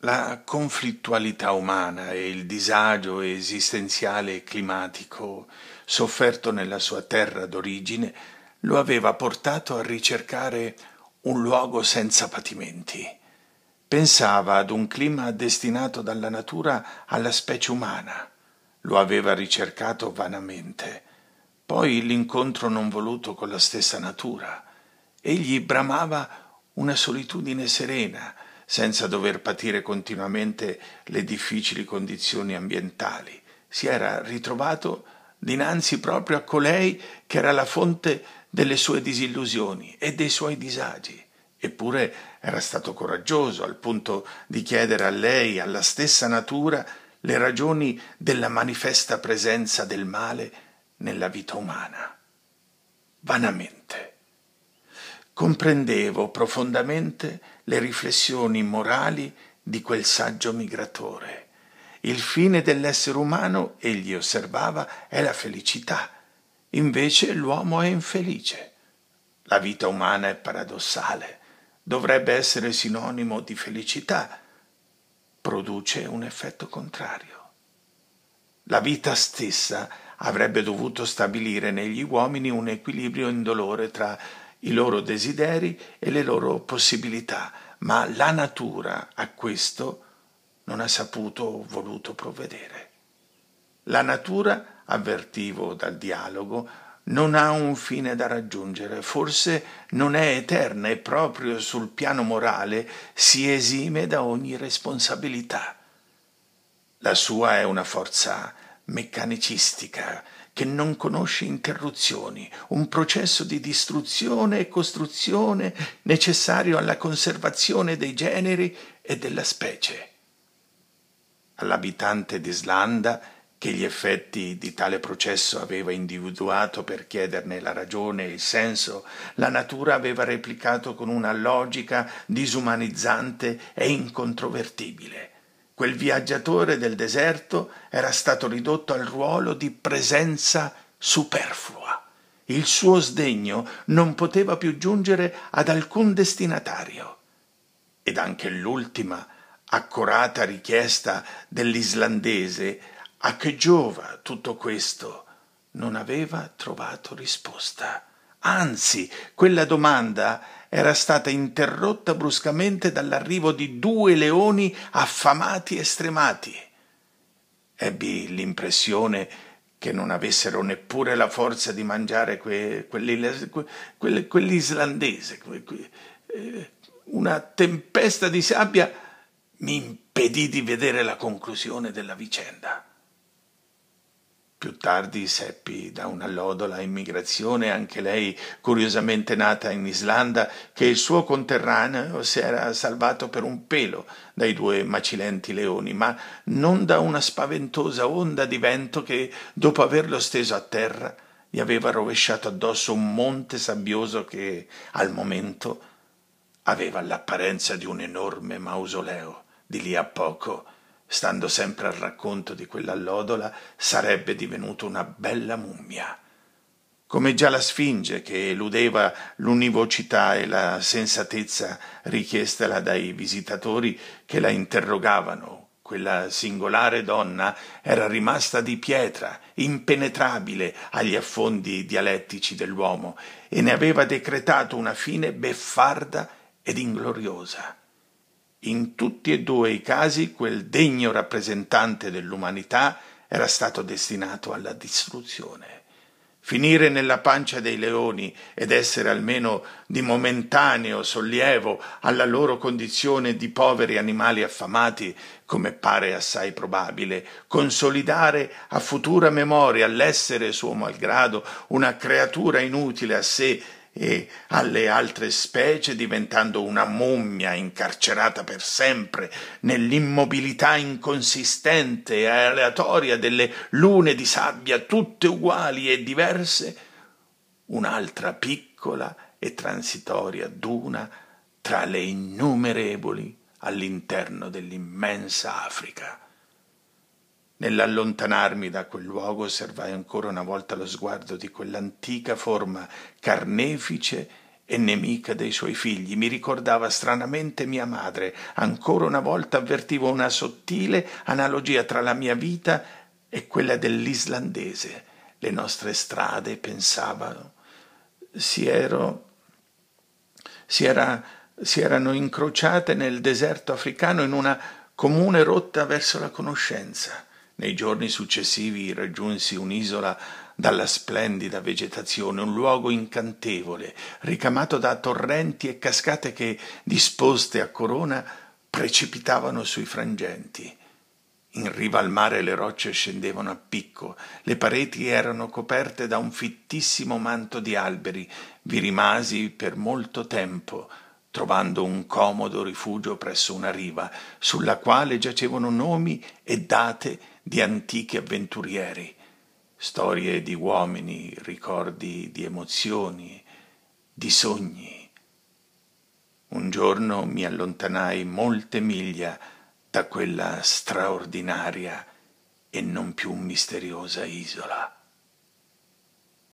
La conflittualità umana e il disagio esistenziale e climatico sofferto nella sua terra d'origine lo aveva portato a ricercare un luogo senza patimenti. Pensava ad un clima destinato dalla natura alla specie umana. Lo aveva ricercato vanamente. Poi l'incontro non voluto con la stessa natura. Egli bramava una solitudine serena, senza dover patire continuamente le difficili condizioni ambientali. Si era ritrovato dinanzi proprio a colei che era la fonte delle sue disillusioni e dei suoi disagi. Eppure era stato coraggioso al punto di chiedere a lei, alla stessa natura, le ragioni della manifesta presenza del male nella vita umana. Vanamente comprendevo profondamente le riflessioni morali di quel saggio migratore. Il fine dell'essere umano, egli osservava, è la felicità. Invece l'uomo è infelice. La vita umana è paradossale. Dovrebbe essere sinonimo di felicità. Produce un effetto contrario. La vita stessa avrebbe dovuto stabilire negli uomini un equilibrio indolore tra i loro desideri e le loro possibilità, ma la natura a questo non ha saputo o voluto provvedere. La natura, avvertivo dal dialogo, non ha un fine da raggiungere, forse non è eterna e proprio sul piano morale si esime da ogni responsabilità. La sua è una forza meccanicistica, che non conosce interruzioni, un processo di distruzione e costruzione necessario alla conservazione dei generi e della specie. All'abitante d'Islanda, che gli effetti di tale processo aveva individuato per chiederne la ragione e il senso, la natura aveva replicato con una logica disumanizzante e incontrovertibile Quel viaggiatore del deserto era stato ridotto al ruolo di presenza superflua. Il suo sdegno non poteva più giungere ad alcun destinatario. Ed anche l'ultima accorata richiesta dell'islandese a che giova tutto questo non aveva trovato risposta. Anzi, quella domanda era stata interrotta bruscamente dall'arrivo di due leoni affamati e stremati. Ebbi l'impressione che non avessero neppure la forza di mangiare que, quell'islandese. Que, quell que, eh, una tempesta di sabbia mi impedì di vedere la conclusione della vicenda. Più tardi seppi da una lodola in anche lei curiosamente nata in Islanda, che il suo conterraneo si era salvato per un pelo dai due macilenti leoni, ma non da una spaventosa onda di vento che, dopo averlo steso a terra, gli aveva rovesciato addosso un monte sabbioso che, al momento, aveva l'apparenza di un enorme mausoleo. Di lì a poco stando sempre al racconto di quell'allodola, sarebbe divenuto una bella mummia. Come già la Sfinge, che eludeva l'univocità e la sensatezza richiestala dai visitatori che la interrogavano, quella singolare donna era rimasta di pietra, impenetrabile agli affondi dialettici dell'uomo, e ne aveva decretato una fine beffarda ed ingloriosa. In tutti e due i casi quel degno rappresentante dell'umanità era stato destinato alla distruzione. Finire nella pancia dei leoni ed essere almeno di momentaneo sollievo alla loro condizione di poveri animali affamati, come pare assai probabile, consolidare a futura memoria l'essere suo malgrado una creatura inutile a sé e alle altre specie diventando una mummia incarcerata per sempre nell'immobilità inconsistente e aleatoria delle lune di sabbia tutte uguali e diverse, un'altra piccola e transitoria duna tra le innumerevoli all'interno dell'immensa Africa nell'allontanarmi da quel luogo osservai ancora una volta lo sguardo di quell'antica forma carnefice e nemica dei suoi figli. Mi ricordava stranamente mia madre. Ancora una volta avvertivo una sottile analogia tra la mia vita e quella dell'islandese. Le nostre strade, pensavano, si, ero, si, era, si erano incrociate nel deserto africano in una comune rotta verso la conoscenza. Nei giorni successivi raggiunsi un'isola dalla splendida vegetazione, un luogo incantevole, ricamato da torrenti e cascate che, disposte a corona, precipitavano sui frangenti. In riva al mare le rocce scendevano a picco, le pareti erano coperte da un fittissimo manto di alberi. Vi rimasi per molto tempo, trovando un comodo rifugio presso una riva, sulla quale giacevano nomi e date di antichi avventurieri, storie di uomini, ricordi di emozioni, di sogni. Un giorno mi allontanai molte miglia da quella straordinaria e non più misteriosa isola.